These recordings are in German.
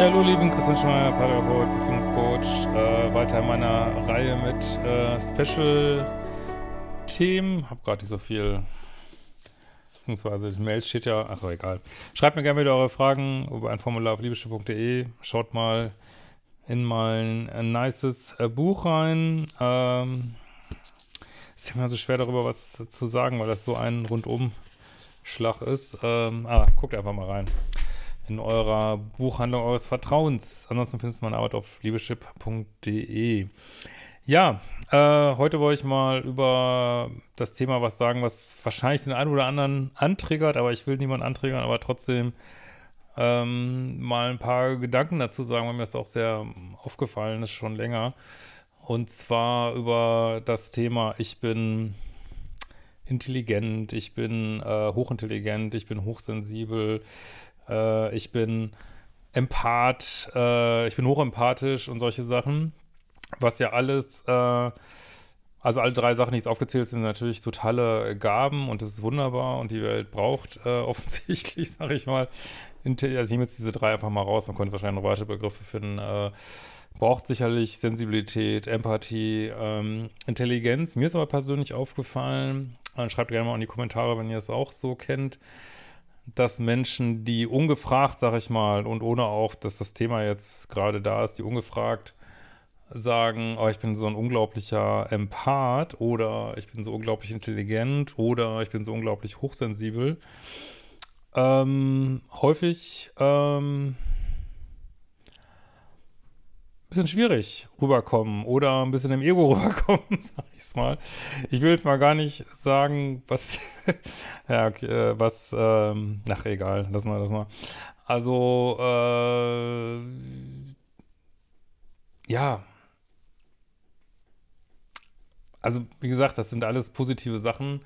Ja, hallo, lieben Christian Schmeier, Pädagoge, Beziehungscoach. Äh, weiter in meiner Reihe mit äh, Special-Themen. Hab gerade nicht so viel. Beziehungsweise die Mail steht ja, ach, egal. Schreibt mir gerne wieder eure Fragen über ein Formular auf liebeschiff.de. Schaut mal in mein äh, nices äh, Buch rein. Ähm, ist immer so schwer, darüber was zu sagen, weil das so ein Rundumschlag ist. Ähm, ah, guckt einfach mal rein in eurer Buchhandlung eures Vertrauens. Ansonsten findest du meine Arbeit auf liebeschip.de. Ja, äh, heute wollte ich mal über das Thema was sagen, was wahrscheinlich den einen oder anderen antriggert, aber ich will niemanden antriggern, aber trotzdem ähm, mal ein paar Gedanken dazu sagen, weil mir das auch sehr aufgefallen ist, schon länger. Und zwar über das Thema, ich bin intelligent, ich bin äh, hochintelligent, ich bin hochsensibel, äh, ich bin empath, äh, ich bin hochempathisch und solche Sachen. Was ja alles, äh, also alle drei Sachen, die jetzt aufgezählt sind, sind natürlich totale Gaben und das ist wunderbar und die Welt braucht äh, offensichtlich, sag ich mal. Also ich nehme jetzt diese drei einfach mal raus, man könnte wahrscheinlich noch weitere Begriffe finden äh, braucht sicherlich Sensibilität, Empathie, ähm, Intelligenz. Mir ist aber persönlich aufgefallen, äh, schreibt gerne mal in die Kommentare, wenn ihr es auch so kennt, dass Menschen, die ungefragt, sag ich mal, und ohne auch, dass das Thema jetzt gerade da ist, die ungefragt sagen, oh, ich bin so ein unglaublicher Empath oder ich bin so unglaublich intelligent oder ich bin so unglaublich hochsensibel, ähm, häufig ähm, bisschen schwierig rüberkommen oder ein bisschen im Ego rüberkommen, sag ich's mal. Ich will jetzt mal gar nicht sagen, was, ja, okay, äh, was, ähm, ach, egal, lass mal, lass mal. Also, äh, ja. Also, wie gesagt, das sind alles positive Sachen,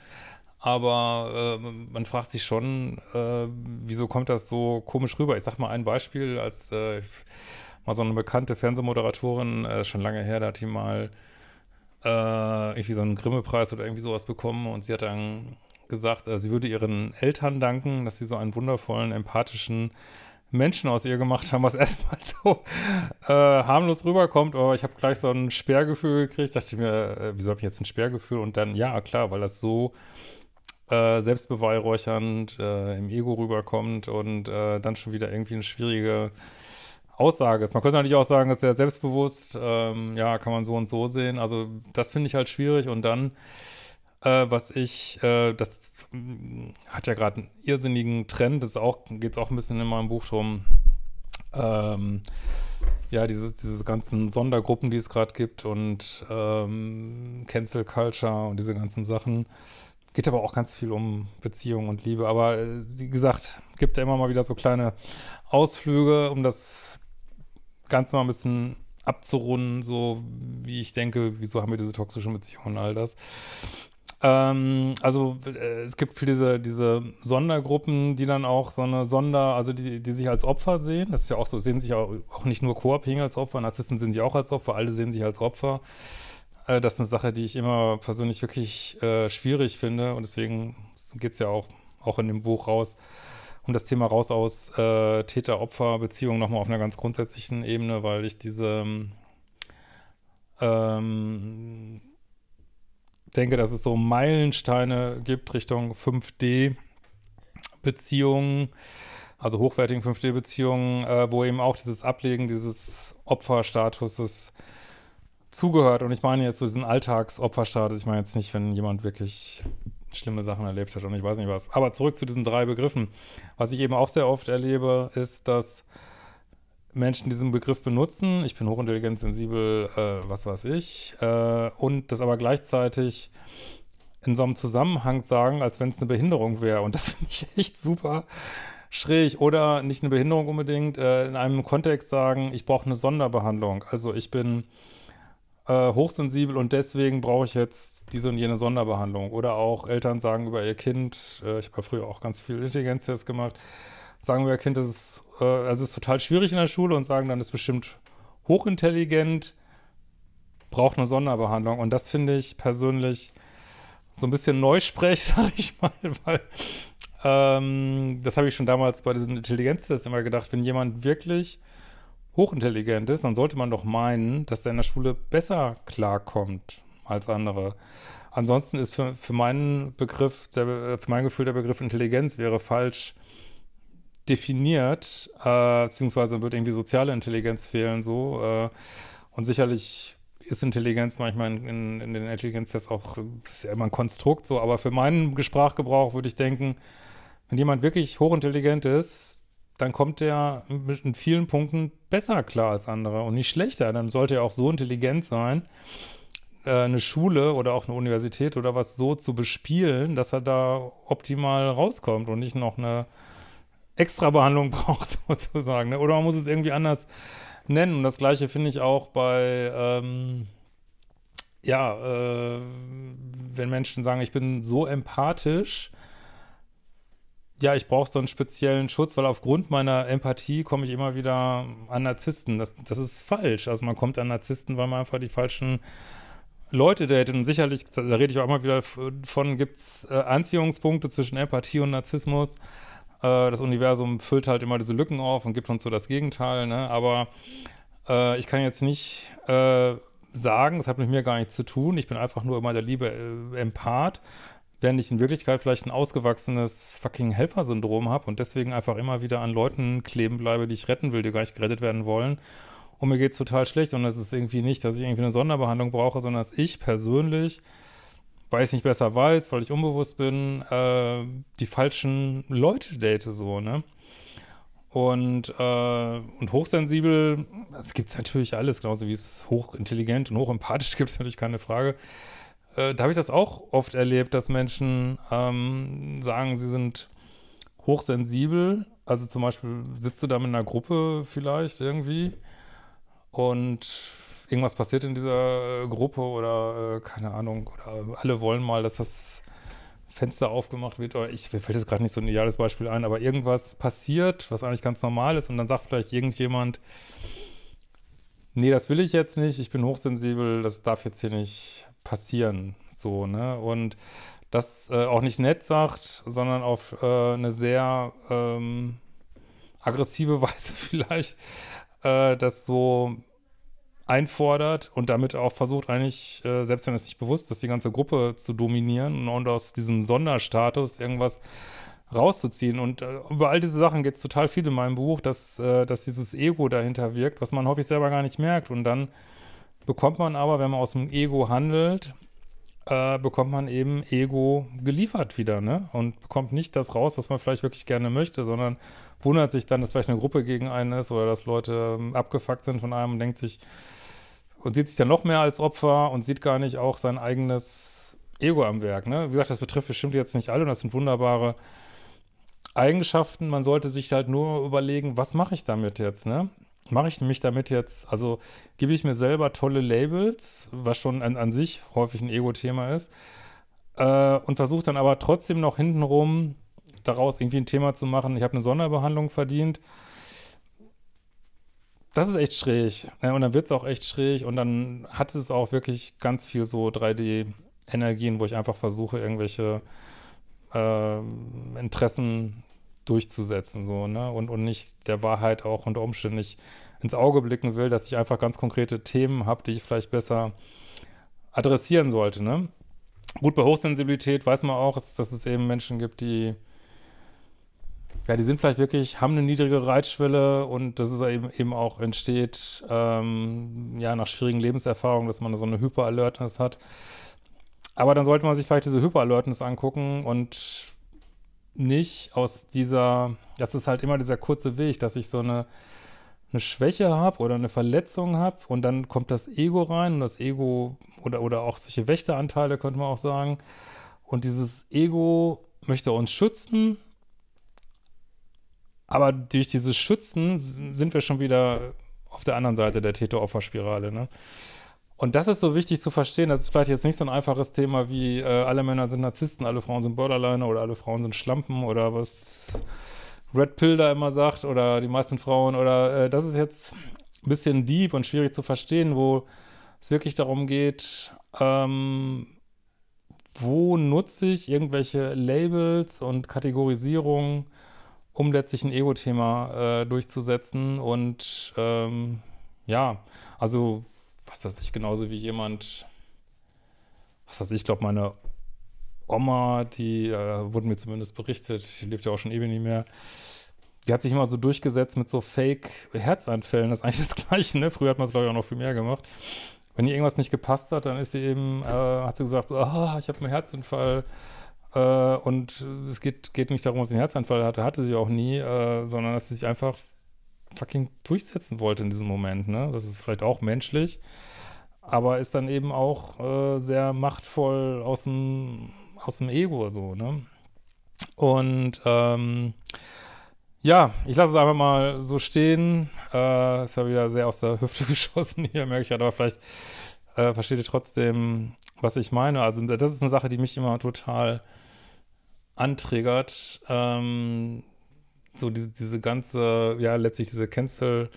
aber äh, man fragt sich schon, äh, wieso kommt das so komisch rüber? Ich sag mal ein Beispiel, als, äh, mal so eine bekannte Fernsehmoderatorin, äh, schon lange her, da hat die mal äh, irgendwie so einen Grimme-Preis oder irgendwie sowas bekommen und sie hat dann gesagt, äh, sie würde ihren Eltern danken, dass sie so einen wundervollen, empathischen Menschen aus ihr gemacht haben, was erstmal so äh, harmlos rüberkommt, aber oh, ich habe gleich so ein Sperrgefühl gekriegt, dachte ich mir, äh, wieso habe ich jetzt ein Sperrgefühl? Und dann, ja, klar, weil das so äh, selbstbeweihräuchernd äh, im Ego rüberkommt und äh, dann schon wieder irgendwie eine schwierige Aussage ist. Man könnte natürlich auch sagen, ist sehr selbstbewusst, ähm, ja, kann man so und so sehen. Also das finde ich halt schwierig. Und dann, äh, was ich, äh, das hat ja gerade einen irrsinnigen Trend, das geht es auch ein bisschen in meinem Buch drum. Ähm, ja, diese, diese ganzen Sondergruppen, die es gerade gibt und ähm, Cancel Culture und diese ganzen Sachen. Geht aber auch ganz viel um Beziehung und Liebe. Aber äh, wie gesagt, gibt ja immer mal wieder so kleine Ausflüge, um das Ganze mal ein bisschen abzurunden, so wie ich denke, wieso haben wir diese toxischen Beziehungen und all das. Ähm, also äh, es gibt viele diese, diese Sondergruppen, die dann auch so eine Sonder, also die, die sich als Opfer sehen. Das ist ja auch so, sehen sich auch, auch nicht nur Co-Abhängige als Opfer, Narzissten sehen sich auch als Opfer, alle sehen sich als Opfer. Äh, das ist eine Sache, die ich immer persönlich wirklich äh, schwierig finde und deswegen geht es ja auch, auch in dem Buch raus um das Thema raus aus äh, Täter-Opfer-Beziehung nochmal auf einer ganz grundsätzlichen Ebene, weil ich diese ähm, ähm denke, dass es so Meilensteine gibt Richtung 5D-Beziehungen, also hochwertigen 5D-Beziehungen, äh, wo eben auch dieses Ablegen dieses Opferstatuses zugehört. Und ich meine jetzt so diesen Alltagsopferstatus. Ich meine jetzt nicht, wenn jemand wirklich schlimme Sachen erlebt hat und ich weiß nicht was. Aber zurück zu diesen drei Begriffen. Was ich eben auch sehr oft erlebe, ist, dass Menschen diesen Begriff benutzen. Ich bin hochintelligent, sensibel, äh, was weiß ich. Äh, und das aber gleichzeitig in so einem Zusammenhang sagen, als wenn es eine Behinderung wäre. Und das finde ich echt super schräg. Oder nicht eine Behinderung unbedingt, äh, in einem Kontext sagen, ich brauche eine Sonderbehandlung. Also ich bin äh, hochsensibel und deswegen brauche ich jetzt diese und jene Sonderbehandlung. Oder auch Eltern sagen über ihr Kind, äh, ich habe ja früher auch ganz viel Intelligenztests gemacht, sagen über ihr Kind, es ist, äh, es ist total schwierig in der Schule und sagen dann, es ist bestimmt hochintelligent, braucht eine Sonderbehandlung. Und das finde ich persönlich so ein bisschen Neusprech, sage ich mal, weil ähm, das habe ich schon damals bei diesen Intelligenztests immer gedacht, wenn jemand wirklich hochintelligent ist, dann sollte man doch meinen, dass er in der Schule besser klarkommt als andere. Ansonsten ist für, für meinen Begriff, der, für mein Gefühl, der Begriff Intelligenz wäre falsch definiert, äh, beziehungsweise wird irgendwie soziale Intelligenz fehlen, so. Äh, und sicherlich ist Intelligenz manchmal in, in, in den Intelligenztests auch, ist ja immer ein Konstrukt, so. Aber für meinen Sprachgebrauch würde ich denken, wenn jemand wirklich hochintelligent ist, dann kommt er in vielen Punkten besser klar als andere und nicht schlechter. Dann sollte er auch so intelligent sein, äh, eine Schule oder auch eine Universität oder was so zu bespielen, dass er da optimal rauskommt und nicht noch eine Extrabehandlung braucht, sozusagen. Ne? Oder man muss es irgendwie anders nennen. Und das Gleiche finde ich auch bei, ähm, ja, äh, wenn Menschen sagen, ich bin so empathisch, ja, ich brauche so einen speziellen Schutz, weil aufgrund meiner Empathie komme ich immer wieder an Narzissten. Das, das ist falsch. Also man kommt an Narzissten, weil man einfach die falschen Leute datet. Und sicherlich, da rede ich auch immer wieder von, gibt es äh, Anziehungspunkte zwischen Empathie und Narzissmus. Äh, das Universum füllt halt immer diese Lücken auf und gibt uns so das Gegenteil. Ne? Aber äh, ich kann jetzt nicht äh, sagen, das hat mit mir gar nichts zu tun. Ich bin einfach nur immer der liebe äh, Empath während ich in Wirklichkeit vielleicht ein ausgewachsenes fucking Helfersyndrom habe und deswegen einfach immer wieder an Leuten kleben bleibe, die ich retten will, die gar nicht gerettet werden wollen. Und mir geht es total schlecht und es ist irgendwie nicht, dass ich irgendwie eine Sonderbehandlung brauche, sondern dass ich persönlich, weil ich nicht besser weiß, weil ich unbewusst bin, äh, die falschen Leute date so, ne? Und, äh, und hochsensibel, es gibt natürlich alles, genauso wie es hochintelligent und hochempathisch gibt es natürlich keine Frage äh, da habe ich das auch oft erlebt, dass Menschen ähm, sagen, sie sind hochsensibel. Also zum Beispiel sitzt du da mit einer Gruppe vielleicht irgendwie und irgendwas passiert in dieser äh, Gruppe oder äh, keine Ahnung, oder alle wollen mal, dass das Fenster aufgemacht wird oder ich mir fällt jetzt gerade nicht so ein ideales Beispiel ein, aber irgendwas passiert, was eigentlich ganz normal ist und dann sagt vielleicht irgendjemand, nee, das will ich jetzt nicht, ich bin hochsensibel, das darf jetzt hier nicht passieren. So, ne? Und das äh, auch nicht nett sagt, sondern auf äh, eine sehr ähm, aggressive Weise vielleicht äh, das so einfordert und damit auch versucht eigentlich, äh, selbst wenn es nicht bewusst ist, die ganze Gruppe zu dominieren und aus diesem Sonderstatus irgendwas rauszuziehen. Und äh, über all diese Sachen geht es total viel in meinem Buch, dass, äh, dass dieses Ego dahinter wirkt, was man häufig selber gar nicht merkt. Und dann bekommt man aber, wenn man aus dem Ego handelt, äh, bekommt man eben Ego geliefert wieder, ne? Und bekommt nicht das raus, was man vielleicht wirklich gerne möchte, sondern wundert sich dann, dass vielleicht eine Gruppe gegen einen ist oder dass Leute ähm, abgefuckt sind von einem und denkt sich, und sieht sich dann noch mehr als Opfer und sieht gar nicht auch sein eigenes Ego am Werk, ne? Wie gesagt, das betrifft bestimmt jetzt nicht alle und das sind wunderbare Eigenschaften. Man sollte sich halt nur überlegen, was mache ich damit jetzt, ne? mache ich mich damit jetzt, also gebe ich mir selber tolle Labels, was schon an, an sich häufig ein Ego-Thema ist, äh, und versuche dann aber trotzdem noch hintenrum daraus irgendwie ein Thema zu machen. Ich habe eine Sonderbehandlung verdient. Das ist echt schräg. Ne? Und dann wird es auch echt schräg und dann hat es auch wirklich ganz viel so 3D-Energien, wo ich einfach versuche, irgendwelche äh, Interessen durchzusetzen, so, ne? Und, und nicht der Wahrheit auch unter Umständen nicht ins Auge blicken will, dass ich einfach ganz konkrete Themen habe, die ich vielleicht besser adressieren sollte, ne? Gut, bei Hochsensibilität weiß man auch, dass es eben Menschen gibt, die ja, die sind vielleicht wirklich, haben eine niedrige Reitschwelle und dass es eben, eben auch entsteht, ähm, ja, nach schwierigen Lebenserfahrungen, dass man so eine Hyperalertness hat. Aber dann sollte man sich vielleicht diese Hyperalertness angucken und nicht aus dieser, das ist halt immer dieser kurze Weg, dass ich so eine, eine Schwäche habe oder eine Verletzung habe und dann kommt das Ego rein und das Ego oder, oder auch solche Wächteranteile, könnte man auch sagen. Und dieses Ego möchte uns schützen, aber durch dieses Schützen sind wir schon wieder auf der anderen Seite der Täter-Opfer-Spirale. Ne? Und das ist so wichtig zu verstehen. Das ist vielleicht jetzt nicht so ein einfaches Thema wie äh, alle Männer sind Narzissten, alle Frauen sind Borderliner oder alle Frauen sind Schlampen oder was Red Pill da immer sagt oder die meisten Frauen oder äh, das ist jetzt ein bisschen deep und schwierig zu verstehen, wo es wirklich darum geht, ähm, wo nutze ich irgendwelche Labels und Kategorisierungen, um letztlich ein Ego-Thema äh, durchzusetzen und ähm, ja, also was weiß ich, genauso wie jemand, was weiß ich, ich glaube, meine Oma, die äh, wurde mir zumindest berichtet, die lebt ja auch schon ewig nicht mehr. Die hat sich immer so durchgesetzt mit so Fake-Herzanfällen. Das ist eigentlich das Gleiche, ne? Früher hat man es, glaube ich, auch noch viel mehr gemacht. Wenn ihr irgendwas nicht gepasst hat, dann ist sie eben, äh, hat sie gesagt, so, oh, ich habe einen Herzinfall. Äh, und es geht, geht nicht darum, dass sie einen Herzanfall hatte, hatte sie auch nie, äh, sondern dass sie sich einfach fucking durchsetzen wollte in diesem Moment. Ne? Das ist vielleicht auch menschlich, aber ist dann eben auch äh, sehr machtvoll aus dem, aus dem Ego so. Ne? Und ähm, ja, ich lasse es einfach mal so stehen. Äh, ist ja wieder sehr aus der Hüfte geschossen hier, merke ich halt, aber vielleicht äh, versteht ihr trotzdem, was ich meine. Also, das ist eine Sache, die mich immer total antriggert. Ähm, so diese, diese ganze, ja, letztlich diese Cancel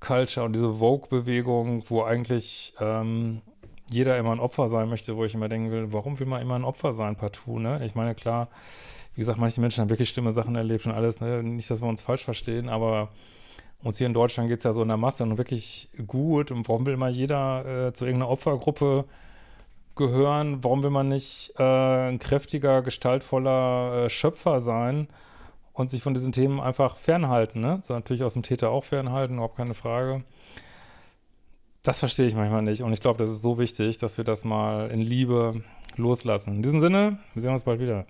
Culture und diese Vogue-Bewegung, wo eigentlich ähm, jeder immer ein Opfer sein möchte, wo ich immer denken will, warum will man immer ein Opfer sein, partout, ne? Ich meine, klar, wie gesagt, manche Menschen haben wirklich schlimme Sachen erlebt und alles, ne? Nicht, dass wir uns falsch verstehen, aber uns hier in Deutschland geht es ja so in der Masse und wirklich gut. Und warum will immer jeder äh, zu irgendeiner Opfergruppe gehören? Warum will man nicht äh, ein kräftiger, gestaltvoller äh, Schöpfer sein? und sich von diesen Themen einfach fernhalten. Ne? So natürlich aus dem Täter auch fernhalten, überhaupt keine Frage. Das verstehe ich manchmal nicht und ich glaube, das ist so wichtig, dass wir das mal in Liebe loslassen. In diesem Sinne, wir sehen uns bald wieder.